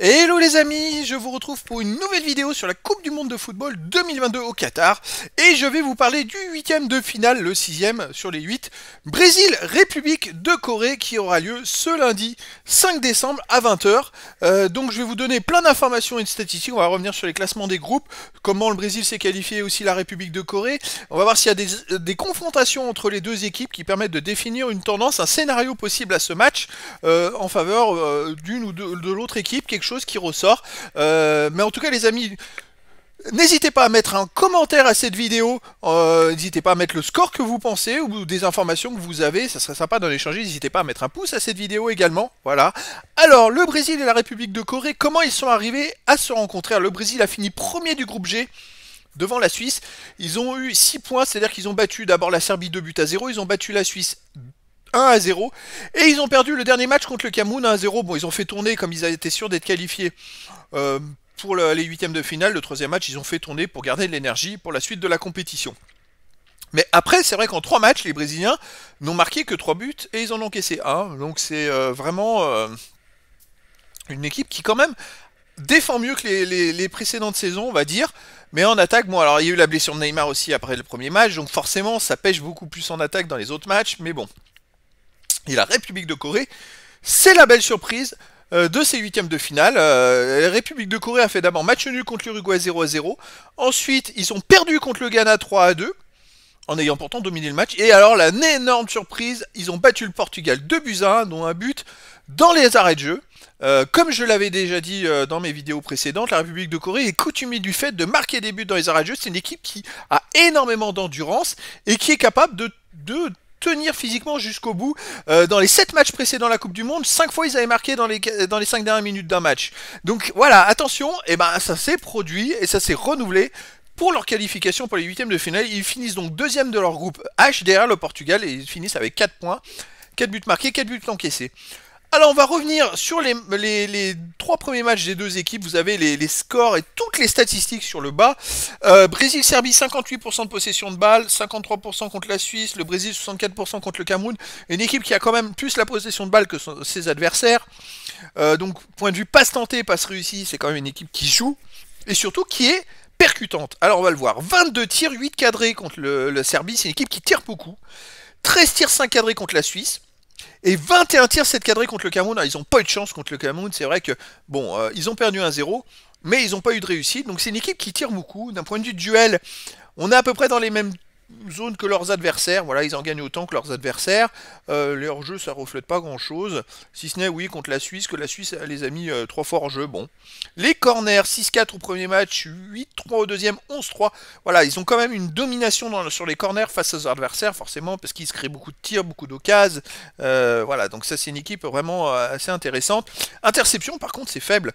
Hello les amis, je vous retrouve pour une nouvelle vidéo sur la Coupe du Monde de Football 2022 au Qatar et je vais vous parler du huitième de finale, le sixième sur les 8, Brésil-République de Corée qui aura lieu ce lundi 5 décembre à 20h. Euh, donc je vais vous donner plein d'informations et de statistiques, on va revenir sur les classements des groupes, comment le Brésil s'est qualifié aussi la République de Corée, on va voir s'il y a des, confrontations entre les deux équipes qui permettent de définir une tendance, un scénario possible à ce match euh, en faveur euh, d'une ou de, l'autre équipe, chose qui ressort. Euh, mais en tout cas, les amis, N'hésitez pas à mettre un commentaire à cette vidéo, euh, n'hésitez pas à mettre le score que vous pensez ou des informations que vous avez, ça serait sympa d'en échanger, n'hésitez pas à mettre un pouce à cette vidéo également, voilà. Alors, le Brésil et la République de Corée, comment ils sont arrivés à se rencontrer Le Brésil a fini premier du groupe G, devant la Suisse. Ils ont eu six points, c'est-à-dire qu'ils ont battu d'abord la Serbie 2 buts à 0, ils ont battu la Suisse 1 à 0. Et ils ont perdu le dernier match contre le Cameroun 1 à 0. Bon, ils ont fait tourner comme ils étaient sûrs d'être qualifiés. Euh, pour les huitièmes de finale, le troisième match, ils ont fait tourner pour garder de l'énergie pour la suite de la compétition. Mais après, c'est vrai qu'en trois matchs, les Brésiliens n'ont marqué que trois buts et ils en ont encaissé un. Donc c'est euh, vraiment euh, une équipe qui quand même défend mieux que les, précédentes saisons, on va dire. Mais en attaque, bon, alors il y a eu la blessure de Neymar aussi après le premier match, donc forcément ça pêche beaucoup plus en attaque dans les autres matchs. Mais bon, et la République de Corée. C'est la belle surprise euh, de ces huitièmes de finale. Euh, la République de Corée a fait d'abord match nul contre l'Uruguay 0 à 0. Ensuite, ils ont perdu contre le Ghana 3 à 2 en ayant pourtant dominé le match. Et alors, la énorme surprise, ils ont battu le Portugal 2 buts à 1, dont un but dans les arrêts de jeu. Euh, comme je l'avais déjà dit dans mes vidéos précédentes, la République de Corée est coutumée du fait de marquer des buts dans les arrêts de jeu. C'est une équipe qui a énormément d'endurance et qui est capable de, de tenir physiquement jusqu'au bout. Euh, dans les 7 matchs précédents la Coupe du Monde, 5 fois ils avaient marqué dans les, dans les 5 dernières minutes d'un match. Donc voilà, attention, et eh ben ça s'est produit et ça s'est renouvelé pour leur qualification pour les huitièmes de finale. Ils finissent donc deuxième de leur groupe H derrière le Portugal et ils finissent avec 4 points, 4 buts marqués, 4 buts encaissés. Alors on va revenir sur les, les, trois premiers matchs des deux équipes. Vous avez les, scores et toutes les statistiques sur le bas. Euh, Brésil-Serbie 58% de possession de balle, 53% contre la Suisse, le Brésil 64% contre le Cameroun. Une équipe qui a quand même plus la possession de balle que ses adversaires. Euh, donc point de vue passe tenté passe réussi c'est quand même une équipe qui joue. Et surtout qui est percutante. Alors on va le voir. 22 tirs, 8 cadrés contre le, le Serbie. C'est une équipe qui tire beaucoup. 13 tirs, 5 cadrés contre la Suisse. Et 21 tirs, cette cadrée contre le Cameroun. ils n'ont pas eu de chance contre le Cameroun. C'est vrai que, bon, euh, ils ont perdu 1-0, mais ils n'ont pas eu de réussite. Donc c'est une équipe qui tire beaucoup. D'un point de vue duel, on est à peu près dans les mêmes zone que leurs adversaires. Voilà, ils en gagnent autant que leurs adversaires. Euh, leur jeu, ça reflète pas grand-chose. Si ce n'est, oui, contre la Suisse, que la Suisse les a mis euh, trois fois en jeu. Bon. Les corners, 6-4 au premier match, 8-3 au deuxième, 11-3. Voilà, ils ont quand même une domination sur les corners face à leurs adversaires, forcément, parce qu'ils se créent beaucoup de tirs, beaucoup d'occasions. Euh, voilà, donc ça, c'est une équipe vraiment assez intéressante. Interception, par contre, c'est faible.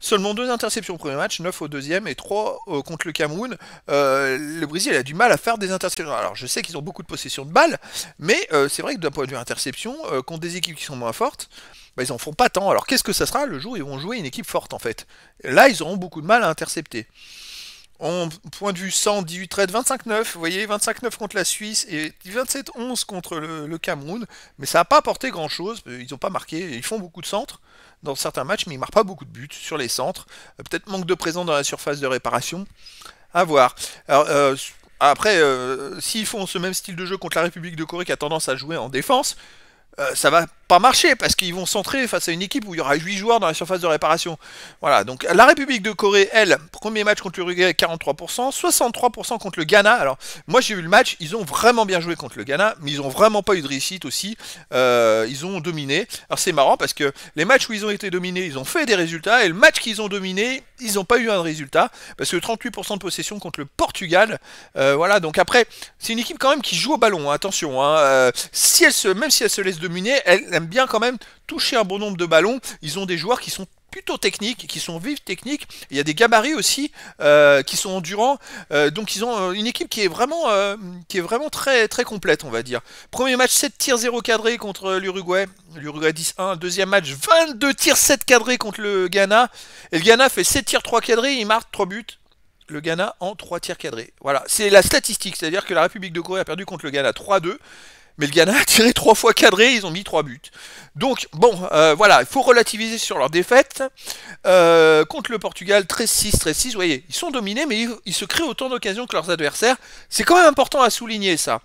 Seulement deux interceptions au premier match, 9 au deuxième et 3 euh, contre le Cameroun. Euh, le Brésil a du mal à faire des interceptions. Alors je sais qu'ils ont beaucoup de possession de balles, mais euh, c'est vrai que d'un point de vue interception, contre des équipes qui sont moins fortes, bah, ils en font pas tant. Alors qu'est-ce que ça sera le jour où ils vont jouer une équipe forte en fait Là, ils auront beaucoup de mal à intercepter. En point de vue 100, 18 25-9, vous voyez, 25-9 contre la Suisse et 27-11 contre le, le, Cameroun, mais ça n'a pas apporté grand-chose, ils n'ont pas marqué, ils font beaucoup de centres, dans certains matchs, mais il marque pas beaucoup de buts sur les centres. Euh, peut-être manque de présence dans la surface de réparation. À voir. Alors, euh, après, euh, s'ils font ce même style de jeu contre la République de Corée qui a tendance à jouer en défense, euh, ça va pas marcher parce qu'ils vont centrer face à une équipe où il y aura 8 joueurs dans la surface de réparation. Voilà, donc la République de Corée, elle, premier match contre le l'Uruguay, 43%, 63% contre le Ghana. Alors, moi j'ai vu le match, ils ont vraiment bien joué contre le Ghana, mais ils ont vraiment pas eu de réussite aussi. Euh, ils ont dominé. Alors, c'est marrant parce que les matchs où ils ont été dominés, ils ont fait des résultats, et le match qu'ils ont dominé, ils n'ont pas eu un résultat parce que 38% de possession contre le Portugal. Euh, voilà, donc après, c'est une équipe quand même qui joue au ballon, hein, attention. Hein, si elle se, même si elle se laisse de elle aime bien quand même toucher un bon nombre de ballons. Ils ont des joueurs qui sont plutôt techniques, qui sont vives techniques. Il y a des gabarits aussi euh, qui sont endurants. Euh, donc ils ont euh, une équipe qui est vraiment, qui est vraiment très, très complète, on va dire. Premier match 7 tirs 0 cadrés contre l'Uruguay. L'Uruguay 10-1. Deuxième match 22 tirs 7 cadrés contre le Ghana. Et le Ghana fait 7 tirs 3 cadrés, il marque 3 buts. Le Ghana en 3 tirs cadrés. Voilà, c'est la statistique, c'est-à-dire que la République de Corée a perdu contre le Ghana 3-2. Mais le Ghana a tiré trois fois cadré, ils ont mis trois buts. Donc bon, euh, voilà, il faut relativiser sur leur défaite. Euh, contre le Portugal, 13-6, 13-6, vous voyez, ils sont dominés, mais ils, se créent autant d'occasions que leurs adversaires. C'est quand même important à souligner ça.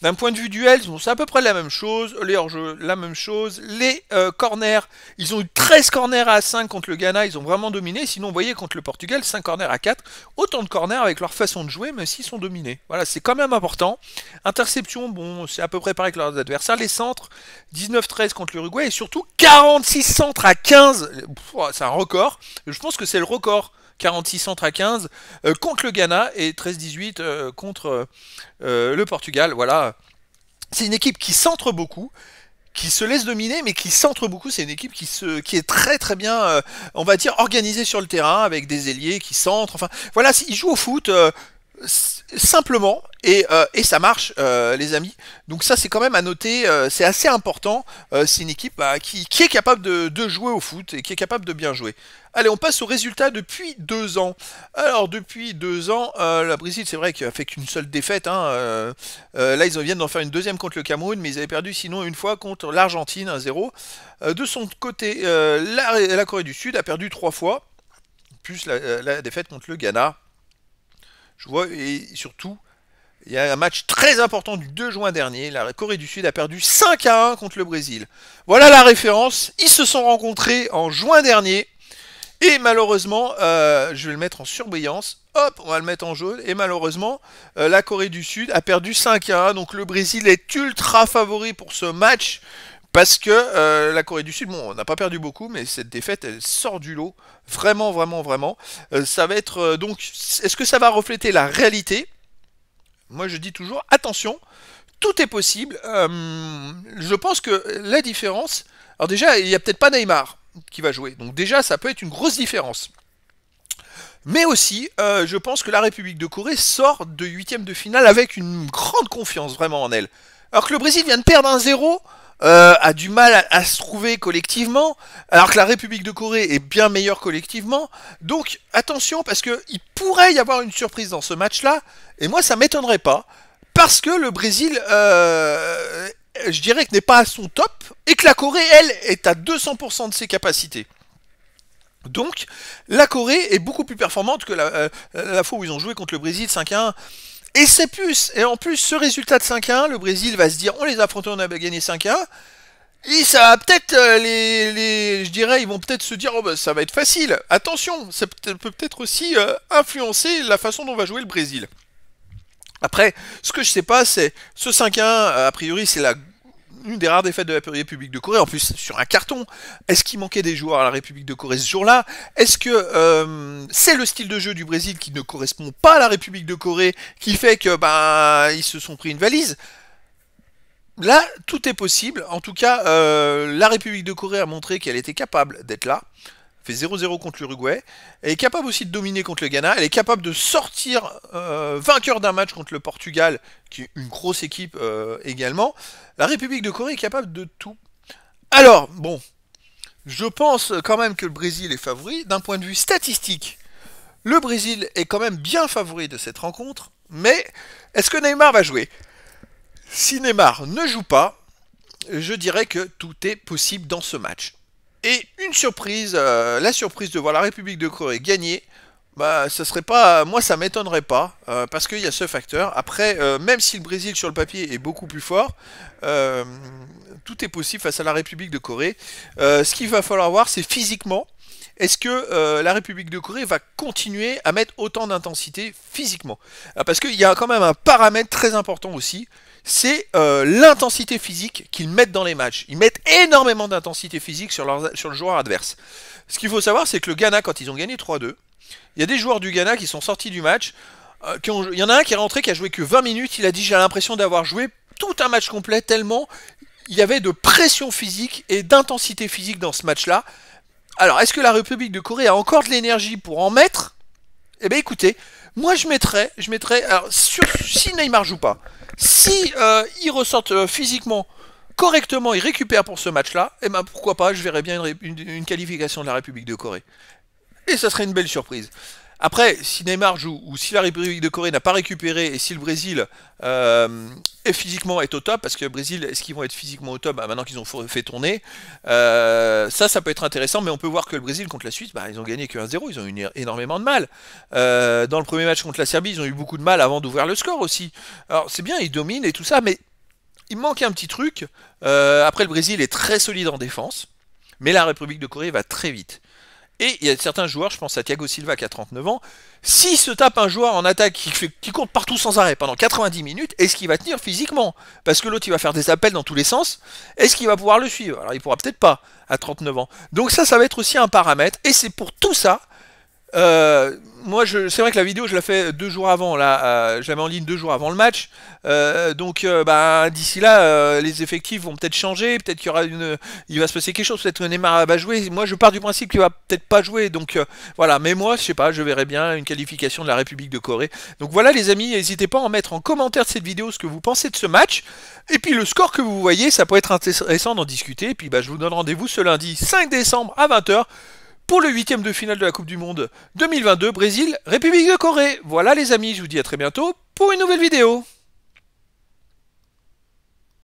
D'un point de vue duel, bon, c'est à peu près la même chose. Les hors-jeux, la même chose. Les euh, corners, ils ont eu 13 corners à 5 contre le Ghana, ils ont vraiment dominé. Sinon, vous voyez, contre le Portugal, 5 corners à 4. Autant de corners avec leur façon de jouer, mais s'ils sont dominés. Voilà, c'est quand même important. Interception, bon, c'est à peu près avec leurs adversaires. Les centres, 19-13 contre l'Uruguay et surtout 46 centres à 15. C'est un record. Je pense que c'est le record. 46 centres à 15 euh, contre le Ghana et 13-18 euh, contre euh, le Portugal. Voilà. C'est une équipe qui centre beaucoup, qui se laisse dominer, mais qui centre beaucoup. C'est une équipe qui, se, qui est très très bien, on va dire, organisée sur le terrain, avec des ailiers qui centrent. Enfin, voilà, s'ils jouent au foot simplement et, euh, et, ça marche euh, les amis donc ça c'est quand même à noter euh, c'est assez important c'est une équipe bah, qui, est capable de, jouer au foot et qui est capable de bien jouer allez on passe au résultat depuis deux ans alors depuis deux ans la Brésil c'est vrai qu'il a fait qu'une seule défaite hein, là ils viennent d'en faire une deuxième contre le Cameroun mais ils avaient perdu sinon une fois contre l'Argentine 1-0 de son côté la, Corée du Sud a perdu trois fois plus la défaite contre le Ghana je vois, et surtout, il y a un match très important du 2 juin dernier. La Corée du Sud a perdu 5 à 1 contre le Brésil. Voilà la référence. Ils se sont rencontrés en juin dernier. Et malheureusement, euh, je vais le mettre en surbrillance. Hop, on va le mettre en jaune. Et malheureusement, euh, la Corée du Sud a perdu 5 à 1. Donc le Brésil est ultra favori pour ce match. Parce que euh, la Corée du Sud, bon, on n'a pas perdu beaucoup, mais cette défaite, elle sort du lot. Vraiment, vraiment, vraiment. Euh, ça va être euh, donc. Est-ce que ça va refléter la réalité Moi, je dis toujours, attention, tout est possible. je pense que la différence. Alors, déjà, il n'y a peut-être pas Neymar qui va jouer. Donc, déjà, ça peut être une grosse différence. Mais aussi, je pense que la République de Corée sort de huitième de finale avec une grande confiance vraiment en elle. Alors que le Brésil vient de perdre un 0 euh, a du mal à, se trouver collectivement, alors que la République de Corée est bien meilleure collectivement. Donc attention, parce qu'il pourrait y avoir une surprise dans ce match-là, et moi ça m'étonnerait pas, parce que le Brésil, euh, je dirais que n'est pas à son top, et que la Corée, elle, est à 200% de ses capacités. Donc, la Corée est beaucoup plus performante que la, euh, la fois où ils ont joué contre le Brésil 5-1. Et c'est plus, et en plus, ce résultat de 5-1, le Brésil va se dire, on les a affrontés, on a gagné 5-1. Et ça va peut-être, euh, les, je dirais, ils vont peut-être se dire, oh bah, ça va être facile. Attention, ça peut peut-être aussi euh, influencer la façon dont va jouer le Brésil. Après, ce que je sais pas, c'est ce 5-1, euh, a priori, c'est la une des rares défaites de la République de Corée, en plus sur un carton. Est-ce qu'il manquait des joueurs à la République de Corée ce jour-là Est-ce que euh, c'est le style de jeu du Brésil qui ne correspond pas à la République de Corée, qui fait que ben ils se sont pris une valise Là, tout est possible. En tout cas, euh, la République de Corée a montré qu'elle était capable d'être là. 0-0 contre l'Uruguay. Elle est capable aussi de dominer contre le Ghana. Elle est capable de sortir euh, vainqueur d'un match contre le Portugal, qui est une grosse équipe euh, également. La République de Corée est capable de tout. Alors, bon, je pense quand même que le Brésil est favori. D'un point de vue statistique, le Brésil est quand même bien favori de cette rencontre. Mais est-ce que Neymar va jouer Si Neymar ne joue pas, je dirais que tout est possible dans ce match. Et une surprise, euh, la surprise de voir la République de Corée gagner, bah, ça serait pas, moi ça m'étonnerait pas, euh, parce qu'il y a ce facteur. Après, euh, même si le Brésil sur le papier est beaucoup plus fort, tout est possible face à la République de Corée. ce qu'il va falloir voir, c'est physiquement est-ce que euh, la République de Corée va continuer à mettre autant d'intensité physiquement ah, Parce qu'il y a quand même un paramètre très important aussi, c'est euh, l'intensité physique qu'ils mettent dans les matchs. Ils mettent énormément d'intensité physique sur, leur, sur le joueur adverse. Ce qu'il faut savoir, c'est que le Ghana, quand ils ont gagné 3-2, il y a des joueurs du Ghana qui sont sortis du match. Euh, il y en a un qui est rentré, qui a joué que 20 minutes. Il a dit J'ai l'impression d'avoir joué tout un match complet, tellement il y avait de pression physique et d'intensité physique dans ce match-là. Alors, est-ce que la République de Corée a encore de l'énergie pour en mettre Eh bien, écoutez, moi je mettrais, je mettrais, alors, sur, si Neymar joue pas, si euh, il ressortent euh, physiquement correctement, il récupère pour ce match-là, eh bien pourquoi pas, je verrais bien une, une, qualification de la République de Corée. Et ça serait une belle surprise. Après, si Neymar joue ou si la République de Corée n'a pas récupéré et si le Brésil euh, est physiquement est au top, parce que le Brésil, est-ce qu'ils vont être physiquement au top bah, maintenant qu'ils ont fait tourner euh, Ça, ça peut être intéressant, mais on peut voir que le Brésil contre la Suisse, bah, ils ont gagné que 1-0, ils ont eu énormément de mal. Euh, dans le premier match contre la Serbie, ils ont eu beaucoup de mal avant d'ouvrir le score aussi. Alors c'est bien, ils dominent et tout ça, mais il manque un petit truc. après, le Brésil est très solide en défense, mais la République de Corée va très vite. Et il y a certains joueurs, je pense à Thiago Silva qui a 39 ans, s'il se tape un joueur en attaque qui, compte partout sans arrêt pendant 90 minutes, est-ce qu'il va tenir physiquement Parce que l'autre il va faire des appels dans tous les sens, est-ce qu'il va pouvoir le suivre Alors il pourra peut-être pas à 39 ans. Donc ça, ça va être aussi un paramètre, et c'est pour tout ça euh, moi, c'est vrai que la vidéo, je la fais deux jours avant. Là, euh, je en ligne deux jours avant le match. Euh, donc, bah, d'ici là, les effectifs vont peut-être changer. Peut-être qu'il y aura une, il va se passer quelque chose. Peut-être que Neymar va jouer. Moi, je pars du principe qu'il va peut-être pas jouer. Donc, voilà. Mais moi, je sais pas. Je verrai bien une qualification de la République de Corée. Donc voilà, les amis. N'hésitez pas à en mettre en commentaire de cette vidéo ce que vous pensez de ce match. Et puis le score que vous voyez, ça peut être intéressant d'en discuter. Et puis, bah, je vous donne rendez-vous ce lundi 5 décembre à 20h pour le huitième de finale de la Coupe du Monde 2022 Brésil, République de Corée. Voilà les amis, je vous dis à très bientôt pour une nouvelle vidéo.